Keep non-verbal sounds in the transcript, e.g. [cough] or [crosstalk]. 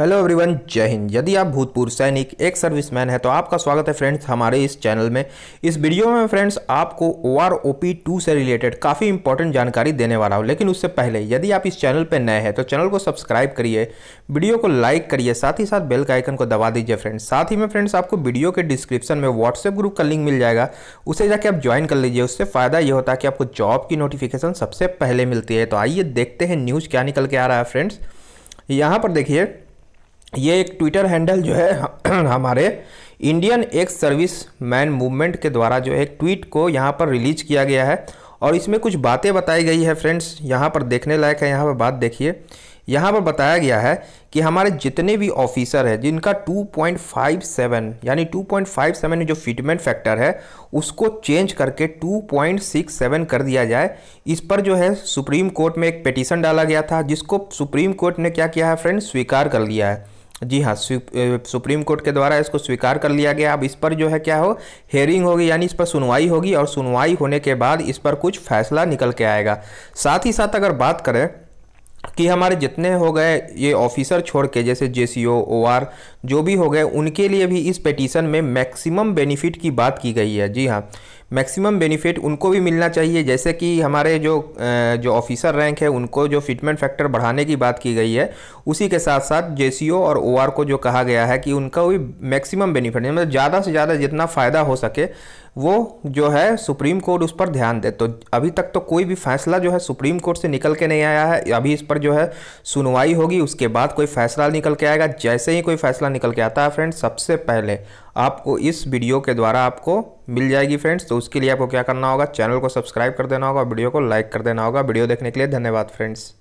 hello everyone जय हिंद यदि आप भूतपूर्व सैनिक एक सर्विसमैन है तो आपका स्वागत है फ्रेंड्स हमारे इस चैनल में इस वीडियो में फ्रेंड्स आपको O R O P two से रिलेटेड काफ़ी इंपॉर्टेंट जानकारी देने वाला हूं लेकिन उससे पहले यदि आप इस चैनल पर नए हैं तो चैनल को सब्सक्राइब करिए वीडियो को लाइक करिए साथ ही साथ बेल का आइकन को दबा दीजिए फ्रेंड्स साथ ही में फ्रेंड्स आपको वीडियो के डिस्क्रिप्शन में व्हाट्सएप ग्रुप का लिंक मिल जाएगा उसे जाके आप ज्वाइन कर लीजिए उससे फ़ायदा ये होता है कि आपको जॉब की नोटिफिकेशन सबसे पहले मिलती है तो आइए देखते हैं न्यूज़ क्या निकल के आ रहा है फ्रेंड्स यहाँ पर देखिए ये एक ट्विटर हैंडल जो है [clears throat] हमारे Indian ex serviceman movement के द्वारा जो है ट्वीट को यहाँ पर रिलीज किया गया है और इसमें कुछ बातें बताई गई है फ्रेंड्स यहाँ पर देखने लायक है यहाँ पर बात देखिए यहाँ पर बताया गया है कि हमारे जितने भी ऑफिसर हैं जिनका 2.57 यानी 2.57 जो फिटमेंट फैक्टर है उसको चेंज करके 2.67 कर दिया जाए इस पर जो है सुप्रीम कोर्ट में एक पिटीशन डाला गया था जिसको सुप्रीम कोर्ट ने क्या किया है फ्रेंड्स स्वीकार कर लिया है जी हाँ सुप्रीम कोर्ट के द्वारा इसको स्वीकार कर लिया गया अब इस पर जो है क्या हो हेयरिंग होगी यानी इस पर सुनवाई होगी और सुनवाई होने के बाद इस पर कुछ फैसला निकल के आएगा साथ ही साथ अगर बात करें कि हमारे जितने हो गए ये ऑफिसर छोड़ के जैसे जे सी ओ ओ आर जो भी हो गए उनके लिए भी इस पिटीशन में मैक्सिमम बेनिफिट की बात की गई है जी हाँ मैक्सिमम बेनिफिट उनको भी मिलना चाहिए जैसे कि हमारे जो जो ऑफिसर रैंक है उनको जो फिटमेंट फैक्टर बढ़ाने की बात की गई है उसी के साथ साथ जे और ओ को जो कहा गया है कि उनका भी मैक्सिमम बेनिफिट मतलब ज़्यादा से ज़्यादा जितना फ़ायदा हो सके वो जो है सुप्रीम कोर्ट उस पर ध्यान दे तो अभी तक तो कोई भी फैसला जो है सुप्रीम कोर्ट से निकल के नहीं आया है अभी इस पर जो है सुनवाई होगी उसके बाद कोई फैसला निकल के आएगा जैसे ही कोई फैसला निकल के आता है फ्रेंड्स सबसे पहले आपको इस वीडियो के द्वारा आपको मिल जाएगी फ्रेंड्स तो उसके लिए आपको क्या करना होगा चैनल को सब्सक्राइब कर देना होगा वीडियो को लाइक कर देना होगा वीडियो देखने के लिए धन्यवाद फ्रेंड्स